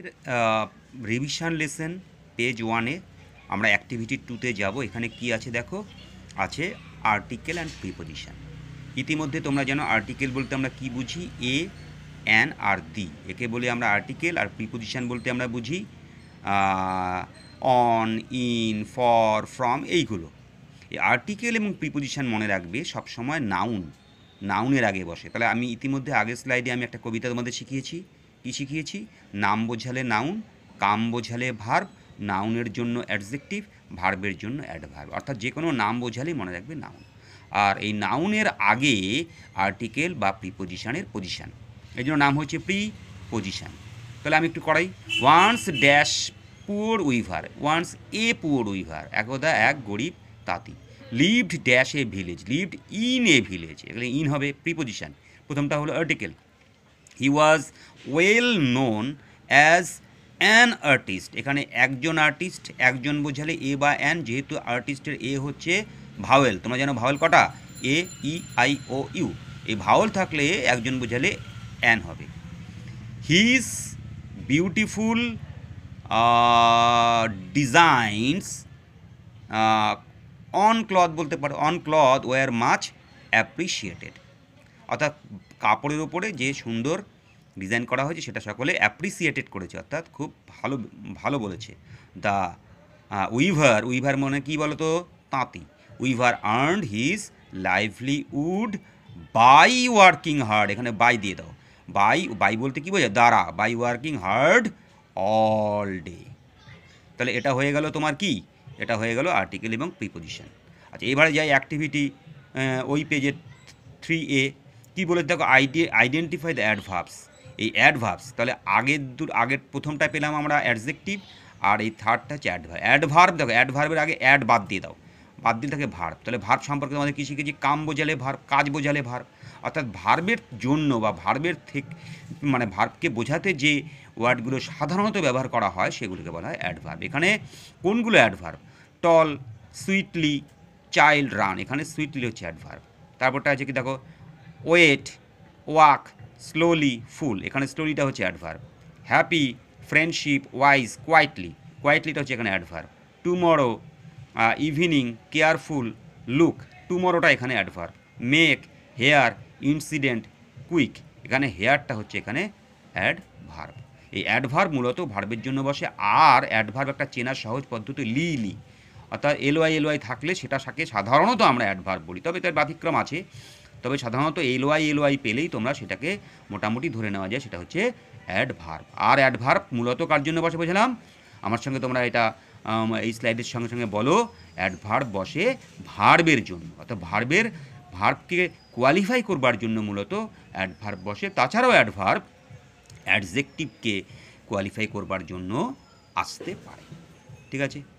এর revision lesson page ওয়ানে আমরা অ্যাক্টিভিটি টুতে যাব এখানে কি আছে দেখো আছে আর্টিকেল অ্যান্ড প্রিপোজিশন ইতিমধ্যে তোমরা জানো আর্টিকেল বলতে আমরা কি বুঝি এ অ্যান আর দি একে বলি আমরা আর্টিকেল আর প্রিপোজিশন বলতে আমরা বুঝি অন ইন ফর ফ্রম এইগুলো এই আর্টিকেল এবং প্রিপোজিশন মনে রাখবে সবসময় নাউন নাউনের আগে বসে তাহলে আমি ইতিমধ্যে আগের স্লাইডে আমি একটা কবিতা তোমাদের শিখিয়েছি কী শিখিয়েছি নাম বোঝালে নাউন কাম বোঝালে ভার্ব নাউনের জন্য অ্যাডজেক্টিভ ভার্বের জন্য অ্যাডভার্ব অর্থাৎ যে কোনো নাম বোঝালেই মনে রাখবে নাউন আর এই নাউনের আগে আর্টিকেল বা প্রিপোজিশানের পজিশান এই জন্য নাম হচ্ছে প্রি পজিশান তাহলে আমি একটু করাই once dash poor weaver once a poor weaver একদা এক গরিব তাঁতি lived dash a village lived in a village এগুলো ইন হবে প্রিপোজিশান প্রথমটা হলো article he was well known as an artist এখানে একজন আর্টিস্ট একজন বোঝালে এ বা অ্যান যেহেতু আর্টিস্টের এ হচ্ছে ভাওয়েল তোমরা জানো ভাওয়েল কটা A E I O U এই ভাওয়েল থাকলে একজন বোঝালে অ্যান হবে is beautiful designs on cloth বলতে পারো on cloth were much appreciated অর্থাৎ কাপড়ের ওপরে যে সুন্দর ডিজাইন করা হয়েছে সেটা সকলে অ্যাপ্রিসিয়েটেড করেছে অর্থাৎ খুব ভালো ভালো বলেছে দ্য উইভার উইভার মনে কি তো তাঁতি weaver earned his livelihood by working hard এখানে বাই দিয়ে দাও বাই বাই বলতে কী বোঝা দ্বারা by working hard all day তাহলে এটা হয়ে গেল তোমার কি এটা হয়ে গেল আর্টিকেল এবং প্রিপোজিশন আচ্ছা এবারে যাই অ্যাক্টিভিটি ওই পেজের থ্রি এ কি বলে দেখো আইডি আইডেন্টিফাই দ্য অ্যাডভার্বস এই অ্যাডভার্বস তাহলে আগের দু আগের প্রথমটা পেলাম আমরা অ্যাডজেকটিভ আর এই থার্ডটা হচ্ছে অ্যাডভার্ব অ্যাডভার্ব দেখো অ্যাডভার্বের আগে অ্যাড বাদ দিয়ে দাও বাদ দিয়ে থাকে ভার্ব তাহলে ভার্ব সম্পর্কে আমাদের কী শিখেছি কাম বোঝালে ভার্ব কাজ বোঝালে ভার্ব অর্থাৎ ভার্বের জন্য বা ভার্বের থেকে মানে ভার্বকে বোঝাতে যে ওয়ার্ডগুলো সাধারণত ব্যবহার করা হয় সেগুলোকে বলা হয় অ্যাডভার্ব এখানে কোনগুলো adverb tall sweetly child run এখানে সুইটলি হচ্ছে অ্যাডভার্ব তারপরটা আছে কি দেখো ওয়েট ওয়াক স্লোলি ফুল এখানে স্লোলিটা হচ্ছে adverb happy friendship wise quietly কোয়াইটলিটা হচ্ছে এখানে adverb tomorrow evening careful look টুমরোটা এখানে adverb make here incident quick এখানে হেয়ারটা হচ্ছে এখানে অ্যাডভার্ব এই অ্যাডভার্ব মূলত ভার্বের জন্য বসে আর অ্যাডভার্ব একটা চেনার সহজ পদ্ধতি লি লি অর্থাৎ এলওয়াই এলওয়াই থাকলে সেটা সাকে সাধারণত আমরা অ্যাডভার্ব বলি তবে তার ব্যতিক্রম আছে তবে সাধারণত এলওয়াই এলওয়াই পেলেই তোমরা সেটাকে মোটামুটি ধরে নেওয়া যায় সেটা হচ্ছে অ্যাডভার্ব আর অ্যাডভার্ব মূলত কার জন্য বসে বোঝালাম আমার সঙ্গে তোমরা এটা এই স্লাইডের সঙ্গে সঙ্গে বলো অ্যাডভার্ব বসে ভার্বের জন্য অর্থাৎ ভার্বের ভার্ভকে কোয়ালিফাই করবার জন্য মূলত অ্যাডভার্ব বসে তাছাড়াও অ্যাডভার্ব অ্যাডজেক্টিভকে কোয়ালিফাই করবার জন্য আসতে পারে ঠিক আছে